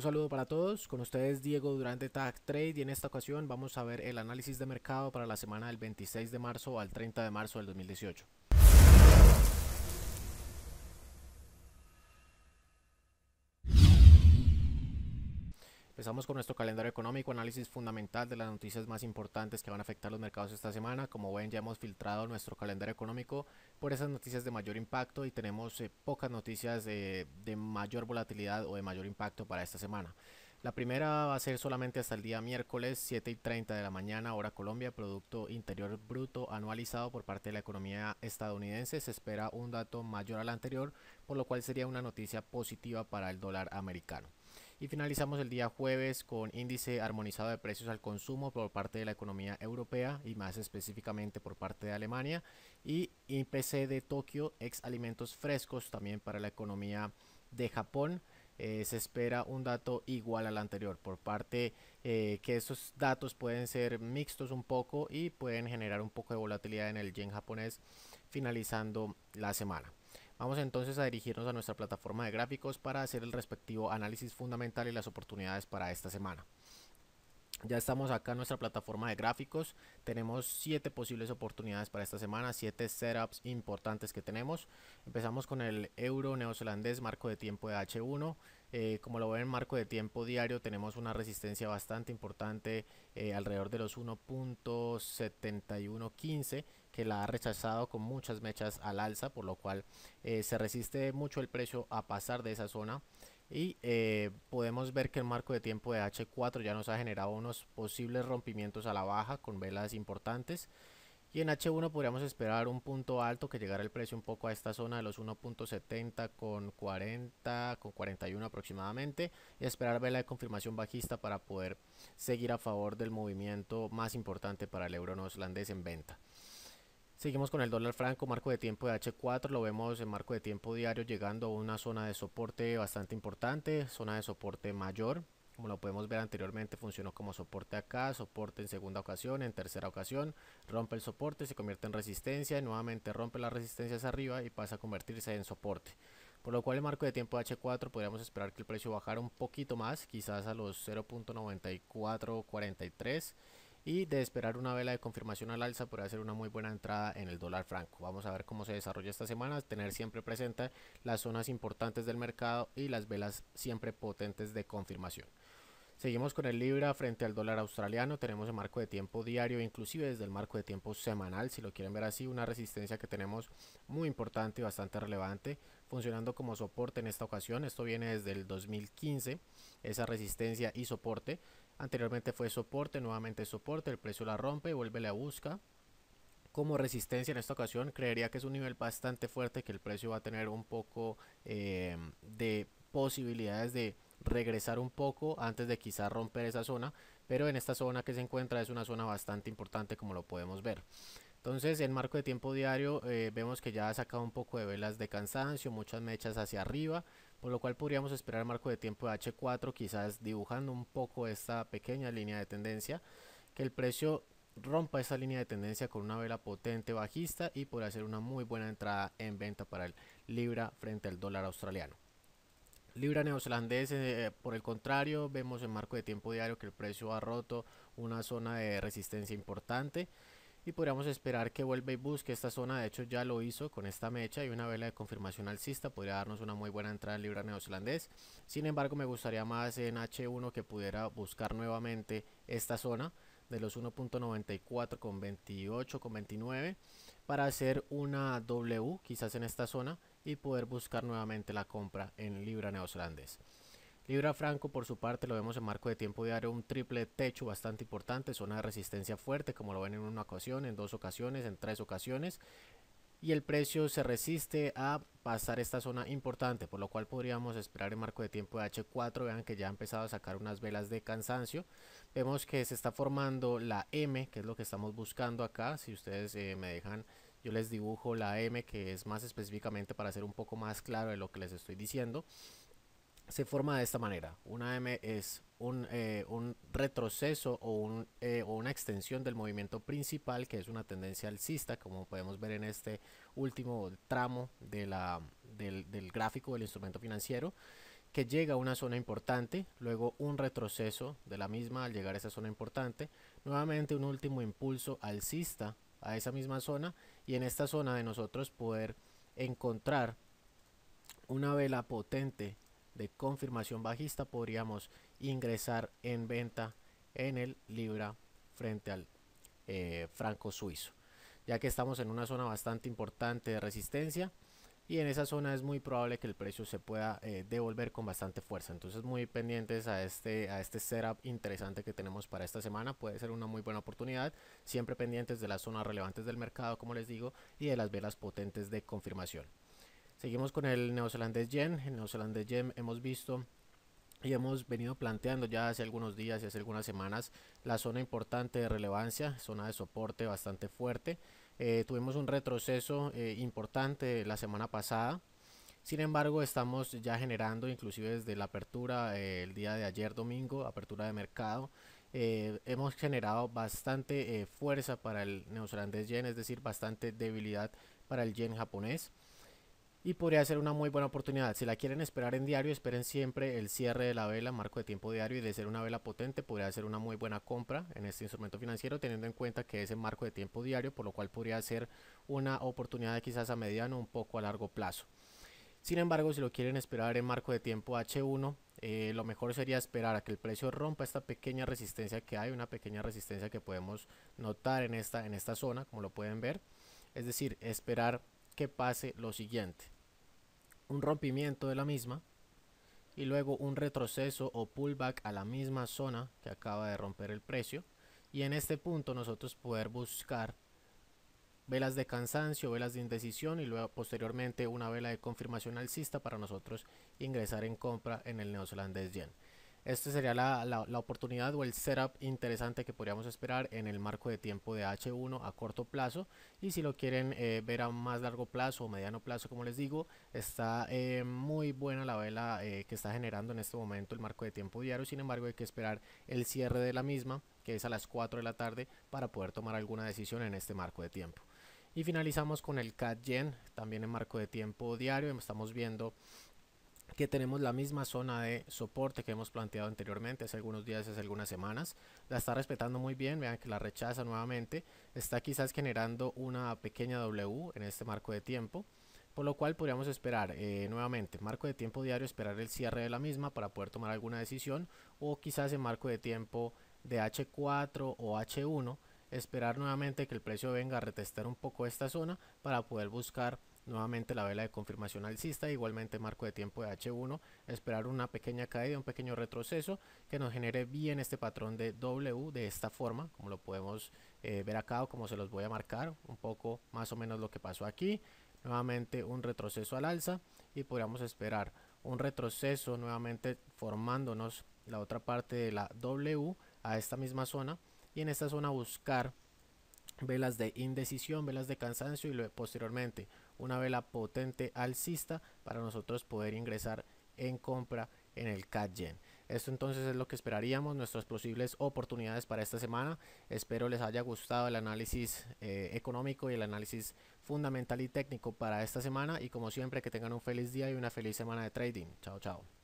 Un saludo para todos, con ustedes Diego durante Tag Trade y en esta ocasión vamos a ver el análisis de mercado para la semana del 26 de marzo al 30 de marzo del 2018. Empezamos con nuestro calendario económico, análisis fundamental de las noticias más importantes que van a afectar los mercados esta semana. Como ven, ya hemos filtrado nuestro calendario económico por esas noticias de mayor impacto y tenemos eh, pocas noticias de mayor volatilidad o de mayor impacto para esta semana. La primera va a ser solamente hasta el día miércoles 7 y 30 de la mañana, hora Colombia, Producto Interior Bruto anualizado por parte de la economía estadounidense. Se espera un dato mayor al anterior, por lo cual sería una noticia positiva para el dólar americano. Y finalizamos el día jueves con índice armonizado de precios al consumo por parte de la economía europea y más específicamente por parte de Alemania. Y IPC de Tokio, ex alimentos frescos también para la economía de Japón. Eh, se espera un dato igual al anterior por parte eh, que esos datos pueden ser mixtos un poco y pueden generar un poco de volatilidad en el yen japonés finalizando la semana. Vamos entonces a dirigirnos a nuestra plataforma de gráficos para hacer el respectivo análisis fundamental y las oportunidades para esta semana. Ya estamos acá en nuestra plataforma de gráficos. Tenemos 7 posibles oportunidades para esta semana, 7 setups importantes que tenemos. Empezamos con el euro neozelandés, marco de tiempo de H1. Eh, como lo ven, marco de tiempo diario tenemos una resistencia bastante importante eh, alrededor de los 1.7115 que la ha rechazado con muchas mechas al alza, por lo cual eh, se resiste mucho el precio a pasar de esa zona. Y eh, podemos ver que el marco de tiempo de H4 ya nos ha generado unos posibles rompimientos a la baja con velas importantes. Y en H1 podríamos esperar un punto alto que llegara el precio un poco a esta zona de los 1.70 con 40, con 41 aproximadamente. Y esperar vela de confirmación bajista para poder seguir a favor del movimiento más importante para el euro neozelandés en venta. Seguimos con el dólar franco, marco de tiempo de H4, lo vemos en marco de tiempo diario llegando a una zona de soporte bastante importante, zona de soporte mayor. Como lo podemos ver anteriormente funcionó como soporte acá, soporte en segunda ocasión, en tercera ocasión, rompe el soporte, se convierte en resistencia, y nuevamente rompe las resistencias arriba y pasa a convertirse en soporte. Por lo cual en marco de tiempo de H4 podríamos esperar que el precio bajara un poquito más, quizás a los 0.9443 y de esperar una vela de confirmación al alza para ser una muy buena entrada en el dólar franco. Vamos a ver cómo se desarrolla esta semana, tener siempre presente las zonas importantes del mercado y las velas siempre potentes de confirmación. Seguimos con el Libra frente al dólar australiano, tenemos el marco de tiempo diario, inclusive desde el marco de tiempo semanal, si lo quieren ver así, una resistencia que tenemos muy importante y bastante relevante, funcionando como soporte en esta ocasión, esto viene desde el 2015, esa resistencia y soporte, Anteriormente fue soporte, nuevamente soporte, el precio la rompe, vuelve la busca. Como resistencia en esta ocasión, creería que es un nivel bastante fuerte que el precio va a tener un poco eh, de posibilidades de regresar un poco antes de quizás romper esa zona, pero en esta zona que se encuentra es una zona bastante importante como lo podemos ver. Entonces en marco de tiempo diario eh, vemos que ya ha sacado un poco de velas de cansancio, muchas mechas hacia arriba, por lo cual podríamos esperar marco de tiempo de H4 quizás dibujando un poco esta pequeña línea de tendencia, que el precio rompa esta línea de tendencia con una vela potente bajista y podría hacer una muy buena entrada en venta para el libra frente al dólar australiano. Libra neozelandés, eh, por el contrario, vemos en marco de tiempo diario que el precio ha roto una zona de resistencia importante y podríamos esperar que vuelva y busque esta zona, de hecho ya lo hizo con esta mecha y una vela de confirmación alcista, podría darnos una muy buena entrada en libra neozelandés, sin embargo me gustaría más en H1 que pudiera buscar nuevamente esta zona de los 1.94 con 28 con 29 para hacer una W quizás en esta zona y poder buscar nuevamente la compra en libra neozelandés. Libra Franco, por su parte, lo vemos en marco de tiempo diario, un triple techo bastante importante, zona de resistencia fuerte, como lo ven en una ocasión, en dos ocasiones, en tres ocasiones. Y el precio se resiste a pasar esta zona importante, por lo cual podríamos esperar en marco de tiempo de H4. Vean que ya ha empezado a sacar unas velas de cansancio. Vemos que se está formando la M, que es lo que estamos buscando acá. Si ustedes eh, me dejan yo les dibujo la M que es más específicamente para hacer un poco más claro de lo que les estoy diciendo se forma de esta manera. Una M es un, eh, retroceso eh, o, una extensión del movimiento principal, que es una tendencia alcista, como podemos ver en este último tramo de la, del, del gráfico del instrumento financiero, que llega a una zona importante, luego un retroceso de la misma al llegar a esa zona importante, nuevamente un último impulso alcista a esa misma zona y en esta zona de nosotros poder encontrar una vela potente de confirmación bajista podríamos ingresar en venta en el libra frente al eh, franco suizo ya que estamos en una zona bastante importante de resistencia y en esa zona es muy probable que el precio se pueda eh, devolver con bastante fuerza entonces muy pendientes a este a este setup interesante que tenemos para esta semana puede ser una muy buena oportunidad siempre pendientes de las zonas relevantes del mercado como les digo y de las velas potentes de confirmación Seguimos con el neozelandés Yen. El neozelandés Yen hemos visto y hemos venido planteando ya hace algunos días y hace algunas semanas la zona importante de relevancia, zona de soporte bastante fuerte. Eh, tuvimos un retroceso eh, importante la semana pasada. Sin embargo, estamos ya generando, inclusive desde la apertura eh, el día de ayer domingo, apertura de mercado, hemos generado bastante fuerza para el neozelandés yen, es decir, bastante debilidad para el yen japonés y podría ser una muy buena oportunidad. Si la quieren esperar en diario, esperen siempre el cierre de la vela, marco de tiempo diario y de ser una vela potente, podría ser una muy buena compra en este instrumento financiero, teniendo en cuenta que es en marco de tiempo diario, por lo cual podría ser una oportunidad quizás a mediano, un poco a largo plazo. Sin embargo, si lo quieren esperar en marco de tiempo H1, eh, lo mejor sería esperar a que el precio rompa esta pequeña resistencia que hay, una pequeña resistencia que podemos notar en esta, en esta zona, como lo pueden ver. Es decir, esperar que pase lo siguiente un rompimiento de la misma y luego un retroceso o pullback a la misma zona que acaba de romper el precio y en este punto nosotros poder buscar velas de cansancio, velas de indecisión y luego posteriormente una vela de confirmación alcista para nosotros ingresar en compra en el neozelandés yen. Esta sería la, la, oportunidad o el setup interesante que podríamos esperar en el marco de tiempo de H1 a corto plazo y si lo quieren eh, ver a más largo plazo o mediano plazo como les digo está eh, muy buena la vela eh, que está generando en este momento el marco de tiempo diario sin embargo hay que esperar el cierre de la misma que es a las 4 de la tarde para poder tomar alguna decisión en este marco de tiempo y finalizamos con el CAD Yen también en marco de tiempo diario estamos viendo que tenemos la misma zona de soporte que hemos planteado anteriormente hace algunos días, hace algunas semanas. La está respetando muy bien, vean que la rechaza nuevamente. Está quizás generando una pequeña W en este marco de tiempo. Por lo cual podríamos esperar eh, nuevamente marco de tiempo diario, esperar el cierre de la misma para poder tomar alguna decisión o quizás en marco de tiempo de H4 o H1 esperar nuevamente que el precio venga a retestar un poco esta zona para poder buscar Nuevamente la vela de confirmación alcista, igualmente marco de tiempo de H1, esperar una pequeña caída, un pequeño retroceso que nos genere bien este patrón de W de esta forma, como lo podemos eh, ver acá o como se los voy a marcar, un poco más o menos lo que pasó aquí. Nuevamente un retroceso al alza y podríamos esperar un retroceso nuevamente formándonos la otra parte de la W a esta misma zona y en esta zona buscar velas de indecisión, velas de cansancio y posteriormente una vela potente alcista para nosotros poder ingresar en compra en el CatGen. Esto entonces es lo que esperaríamos, nuestras posibles oportunidades para esta semana. Espero les haya gustado el análisis eh, económico y el análisis fundamental y técnico para esta semana y como siempre que tengan un feliz día y una feliz semana de trading. Chao, chao.